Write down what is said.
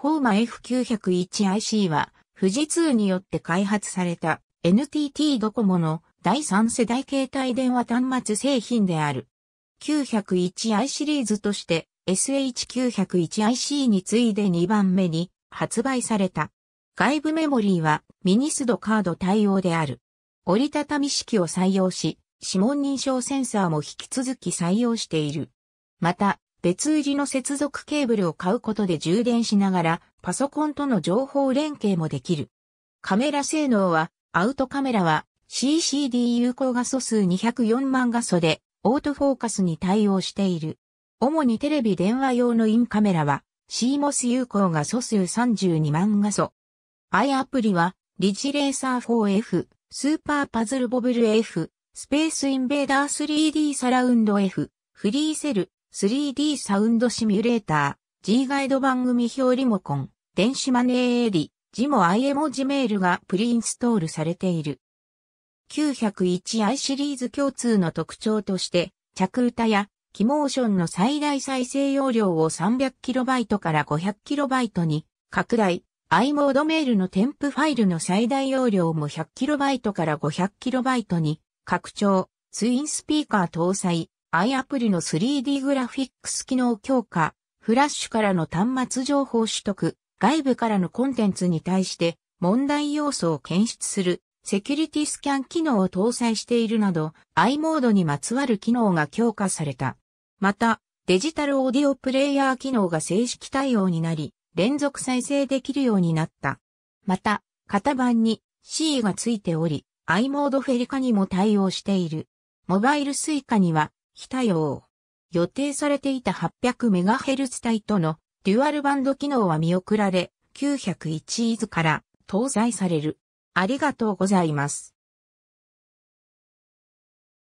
フォーマ F901IC は、富士通によって開発された NTT ドコモの第3世代携帯電話端末製品である。901i シリーズとして SH901IC に次いで2番目に発売された。外部メモリーはミニスドカード対応である。折りたたみ式を採用し、指紋認証センサーも引き続き採用している。また、別売りの接続ケーブルを買うことで充電しながらパソコンとの情報連携もできる。カメラ性能は、アウトカメラは CCD 有効画素数204万画素でオートフォーカスに対応している。主にテレビ電話用のインカメラは CMOS 有効画素数32万画素。i アプリはリジレーサー 4F、スーパーパズルボブル F、スペースインベーダー 3D サラウンド F、フリーセル、3D サウンドシミュレーター、G ガイド番組表リモコン、電子マネーエリ、ジモ IMO ジメールがプリインストールされている。901i シリーズ共通の特徴として、着歌やキモーションの最大再生容量を 300KB から 500KB に拡大、i モードメールの添付ファイルの最大容量も 100KB から 500KB に拡張、ツインスピーカー搭載、i a p p l の 3D グラフィックス機能強化、フラッシュからの端末情報取得、外部からのコンテンツに対して問題要素を検出する、セキュリティスキャン機能を搭載しているなど、i モードにまつわる機能が強化された。また、デジタルオーディオプレイヤー機能が正式対応になり、連続再生できるようになった。また、型番に C がついており、i モードフェリカにも対応している。モバイルスイカには非対応。予定されていた 800MHz 帯とのデュアルバンド機能は見送られ、901イズから搭載される。ありがとうございます。